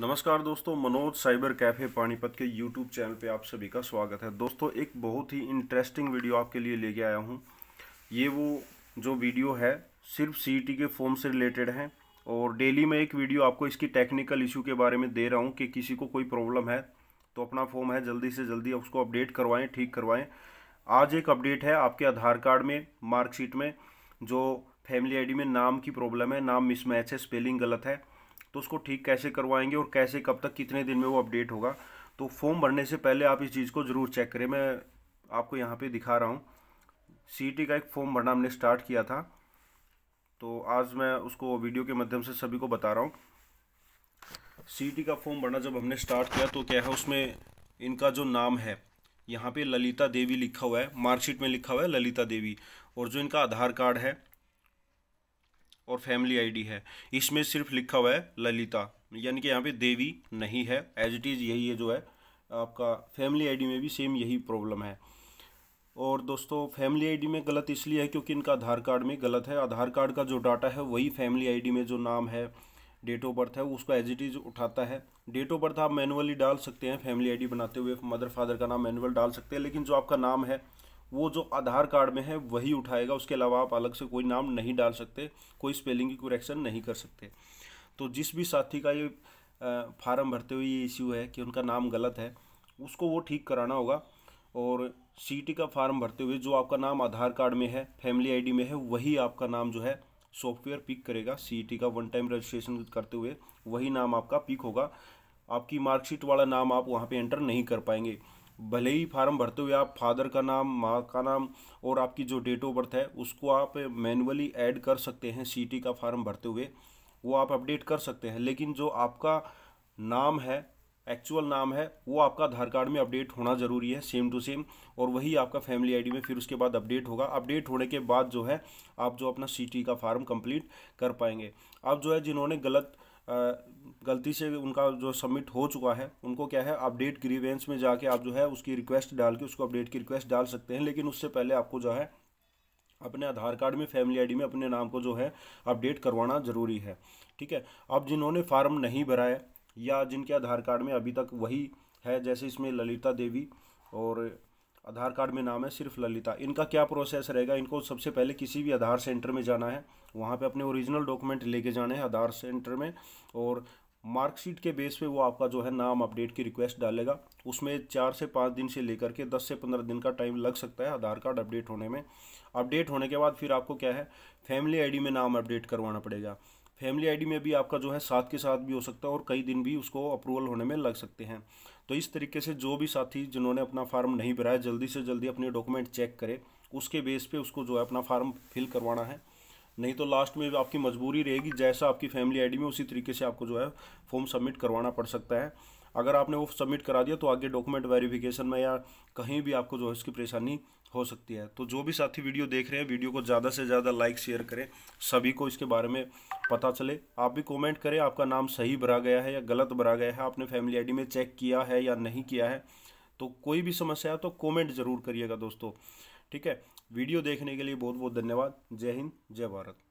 नमस्कार दोस्तों Manoj cyber cafe Panipat के यूट्यूब चैनल पे आप सभी का स्वागत है दोस्तों एक बहुत ही इंटरेस्टिंग वीडियो आपके लिए लेके आया हूँ ये वो जो वीडियो है सिर्फ सी e के फॉर्म से रिलेटेड हैं और डेली मैं एक वीडियो आपको इसकी टेक्निकल इशू के बारे में दे रहा हूँ कि किसी को कोई प्रॉब्लम है तो अपना फॉर्म है जल्दी से जल्दी उसको अपडेट करवाएँ ठीक करवाएँ आज एक अपडेट है आपके आधार कार्ड में मार्कशीट में जो फैमिली आईडी में नाम की प्रॉब्लम है नाम मिसमैच है स्पेलिंग गलत है तो उसको ठीक कैसे करवाएंगे और कैसे कब तक कितने दिन में वो अपडेट होगा तो फॉर्म भरने से पहले आप इस चीज़ को ज़रूर चेक करें मैं आपको यहाँ पे दिखा रहा हूँ सी का एक फॉर्म भरना हमने स्टार्ट किया था तो आज मैं उसको वीडियो के माध्यम से सभी को बता रहा हूँ सी का फॉर्म भरना जब हमने स्टार्ट किया तो क्या है उसमें इनका जो नाम है यहाँ पे ललिता देवी लिखा हुआ है मार्कशीट में लिखा हुआ है ललिता देवी और जो इनका आधार कार्ड है और फैमिली आईडी है इसमें सिर्फ लिखा हुआ है ललिता यानी कि यहाँ पे देवी नहीं है एज इट इज़ यही है जो है आपका फैमिली आईडी में भी सेम यही प्रॉब्लम है और दोस्तों फैमिली आईडी में गलत इसलिए है क्योंकि इनका आधार कार्ड में गलत है आधार कार्ड का जो डाटा है वही फैमिली आई में जो नाम है डेट ऑफ बर्थ है उसको एज इट इज़ उठाता है डेट ऑफ बर्थ आप मैनुअली डाल सकते हैं फैमिली आई बनाते हुए मदर फादर का नाम मैनुअल डाल सकते हैं लेकिन जो आपका नाम है वो जो आधार कार्ड में है वही उठाएगा उसके अलावा आप अलग से कोई नाम नहीं डाल सकते कोई स्पेलिंग की कुरेक्शन नहीं कर सकते तो जिस भी साथी का ये फार्म भरते हुए ये इश्यू है कि उनका नाम गलत है उसको वो ठीक कराना होगा और सी का फार्म भरते हुए जो आपका नाम आधार कार्ड में है फैमिली आईडी में है वही आपका नाम जो है सॉफ्टवेयर पिक करेगा सी का वन टाइम रजिस्ट्रेशन करते हुए वही नाम आपका पिक होगा आपकी मार्कशीट वाला नाम आप वहाँ पे एंटर नहीं कर पाएंगे भले ही फार्म भरते हुए आप फादर का नाम माँ का नाम और आपकी जो डेट ऑफ बर्थ है उसको आप मैनुअली ऐड कर सकते हैं सीटी का फार्म भरते हुए वो आप अपडेट कर सकते हैं लेकिन जो आपका नाम है एक्चुअल नाम है वो आपका आधार कार्ड में अपडेट होना ज़रूरी है सेम टू सेम और वही आपका फैमिली आईडी में फिर उसके बाद अपडेट होगा अपडेट होने के बाद जो है आप जो अपना सीटी का फार्म कंप्लीट कर पाएंगे अब जो है जिन्होंने गलत गलती से उनका जो सबमिट हो चुका है उनको क्या है अपडेट ग्रीवेंस में जाके आप जो है उसकी रिक्वेस्ट डाल के उसको अपडेट की रिक्वेस्ट डाल सकते हैं लेकिन उससे पहले आपको जो है अपने आधार कार्ड में फैमिली आईडी में अपने नाम को जो है अपडेट करवाना ज़रूरी है ठीक है अब जिन्होंने फार्म नहीं भराए या जिनके आधार कार्ड में अभी तक वही है जैसे इसमें ललिता देवी और आधार कार्ड में नाम है सिर्फ ललिता इनका क्या प्रोसेस रहेगा इनको सबसे पहले किसी भी आधार सेंटर में जाना है वहाँ पे अपने ओरिजिनल डॉक्यूमेंट लेके जाने हैं आधार सेंटर में और मार्कशीट के बेस पे वो आपका जो है नाम अपडेट की रिक्वेस्ट डालेगा उसमें चार से पाँच दिन से लेकर के दस से पंद्रह दिन का टाइम लग सकता है आधार कार्ड अपडेट होने में अपडेट होने के बाद फिर आपको क्या है फैमिली आईडी में नाम अपडेट करवाना पड़ेगा फैमिली आईडी में भी आपका जो है साथ के साथ भी हो सकता है और कई दिन भी उसको अप्रूवल होने में लग सकते हैं तो इस तरीके से जो भी साथी जिन्होंने अपना फार्म नहीं भराया जल्दी से जल्दी अपने डॉक्यूमेंट चेक करें उसके बेस पे उसको जो है अपना फार्म फिल करवाना है नहीं तो लास्ट में आपकी मजबूरी रहेगी जैसा आपकी फैमिली आईडी में उसी तरीके से आपको जो है फॉर्म सबमिट करवाना पड़ सकता है अगर आपने वो सबमिट करा दिया तो आगे डॉक्यूमेंट वेरिफिकेशन में या कहीं भी आपको जो है इसकी परेशानी हो सकती है तो जो भी साथी वीडियो देख रहे हैं वीडियो को ज़्यादा से ज़्यादा लाइक शेयर करें सभी को इसके बारे में पता चले आप भी कॉमेंट करें आपका नाम सही भरा गया है या गलत भरा गया है आपने फैमिली आई में चेक किया है या नहीं किया है तो कोई भी समस्या है तो कॉमेंट ज़रूर करिएगा दोस्तों ठीक है वीडियो देखने के लिए बहुत बहुत धन्यवाद जय हिंद जय भारत